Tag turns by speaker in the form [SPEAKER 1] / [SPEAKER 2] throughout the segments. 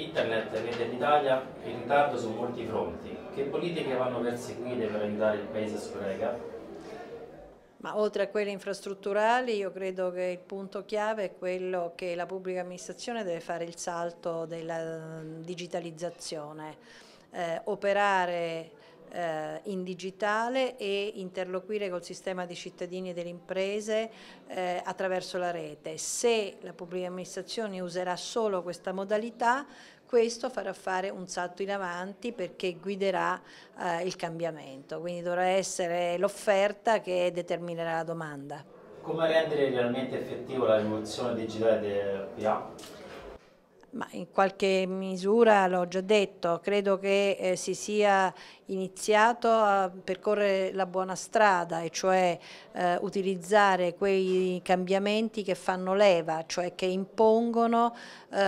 [SPEAKER 1] Internet vede l'Italia in ritardo su molti fronti. Che politiche vanno perseguite per aiutare il paese a spreca? Ma oltre a quelle infrastrutturali io credo che il punto chiave è quello che la pubblica amministrazione deve fare il salto della eh, digitalizzazione, eh, operare eh, in digitale e interloquire col sistema dei cittadini e delle imprese eh, attraverso la rete. Se la pubblica amministrazione userà solo questa modalità, questo farà fare un salto in avanti perché guiderà eh, il cambiamento, quindi dovrà essere l'offerta che determinerà la domanda. Come rendere realmente effettiva la rivoluzione digitale del PA? Ma in qualche misura l'ho già detto, credo che eh, si sia iniziato a percorrere la buona strada e cioè eh, utilizzare quei cambiamenti che fanno leva, cioè che impongono eh,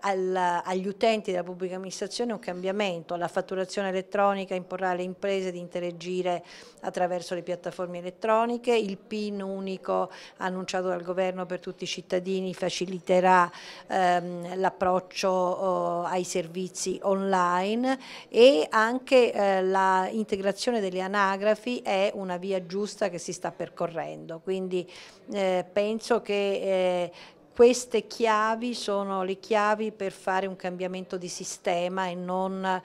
[SPEAKER 1] alla, agli utenti della pubblica amministrazione un cambiamento, la fatturazione elettronica imporrà alle imprese di interagire attraverso le piattaforme elettroniche, il PIN unico annunciato dal governo per tutti i cittadini faciliterà ehm, l'approccio l'approccio oh, ai servizi online e anche eh, l'integrazione delle anagrafi è una via giusta che si sta percorrendo, quindi eh, penso che eh, queste chiavi sono le chiavi per fare un cambiamento di sistema e non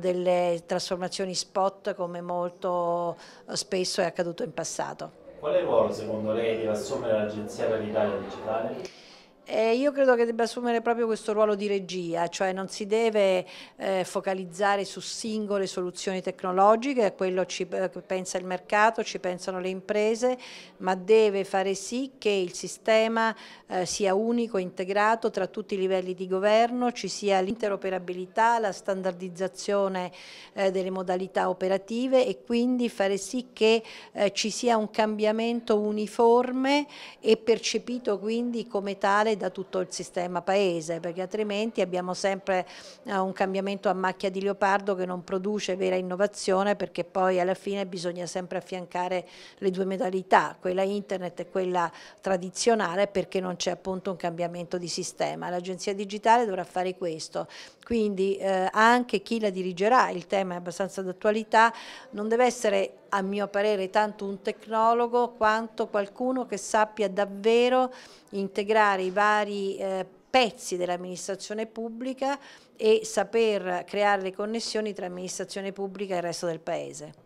[SPEAKER 1] delle trasformazioni spot come molto spesso è accaduto in passato. Quale ruolo secondo lei deve assumere l'Agenzia per l'Italia Digitale? Eh, io credo che debba assumere proprio questo ruolo di regia, cioè non si deve eh, focalizzare su singole soluzioni tecnologiche, a quello ci eh, pensa il mercato, ci pensano le imprese, ma deve fare sì che il sistema eh, sia unico, integrato tra tutti i livelli di governo, ci sia l'interoperabilità, la standardizzazione eh, delle modalità operative e quindi fare sì che eh, ci sia un cambiamento uniforme e percepito quindi come tale da tutto il sistema paese, perché altrimenti abbiamo sempre eh, un cambiamento a macchia di leopardo che non produce vera innovazione perché poi alla fine bisogna sempre affiancare le due modalità, quella internet e quella tradizionale perché non c'è appunto un cambiamento di sistema. L'agenzia digitale dovrà fare questo, quindi eh, anche chi la dirigerà, il tema è abbastanza d'attualità, non deve essere a mio parere tanto un tecnologo quanto qualcuno che sappia davvero integrare i vari eh, pezzi dell'amministrazione pubblica e saper creare le connessioni tra amministrazione pubblica e il resto del Paese.